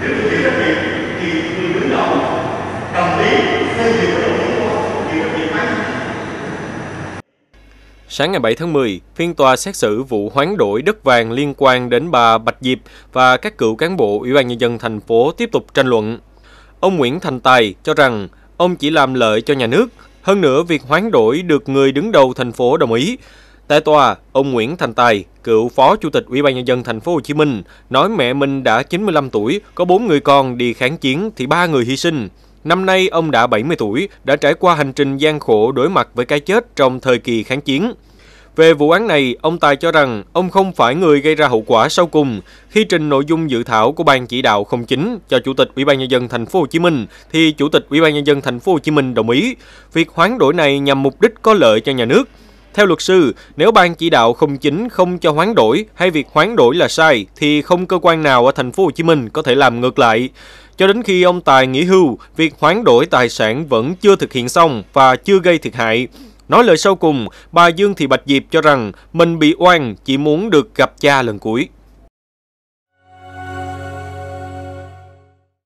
để thực trách nhiệm thì người đứng đầu đồng ý xây dựng và đồng ý Sáng ngày 7 tháng 10, phiên tòa xét xử vụ hoán đổi đất vàng liên quan đến bà Bạch Diệp và các cựu cán bộ Ủy ban Nhân dân thành phố tiếp tục tranh luận. Ông Nguyễn Thành Tài cho rằng ông chỉ làm lợi cho nhà nước, hơn nữa việc hoán đổi được người đứng đầu thành phố đồng ý. Tại tòa, ông Nguyễn Thành Tài, cựu phó chủ tịch Ủy ban nhân dân thành phố Hồ Chí Minh, nói mẹ mình đã 95 tuổi, có 4 người con đi kháng chiến thì ba người hy sinh. Năm nay ông đã 70 tuổi, đã trải qua hành trình gian khổ đối mặt với cái chết trong thời kỳ kháng chiến. Về vụ án này, ông Tài cho rằng ông không phải người gây ra hậu quả sau cùng. Khi trình nội dung dự thảo của ban chỉ đạo 09 cho Chủ tịch Ủy ban nhân dân thành phố Hồ Chí Minh thì Chủ tịch Ủy ban nhân dân thành phố Hồ Chí Minh đồng ý. Việc hoán đổi này nhằm mục đích có lợi cho nhà nước, theo luật sư, nếu ban chỉ đạo không chính, không cho hoán đổi hay việc hoán đổi là sai thì không cơ quan nào ở thành phố Hồ Chí Minh có thể làm ngược lại. Cho đến khi ông Tài nghỉ hưu, việc hoán đổi tài sản vẫn chưa thực hiện xong và chưa gây thiệt hại. Nói lời sau cùng, bà Dương Thị Bạch Diệp cho rằng mình bị oan chỉ muốn được gặp cha lần cuối.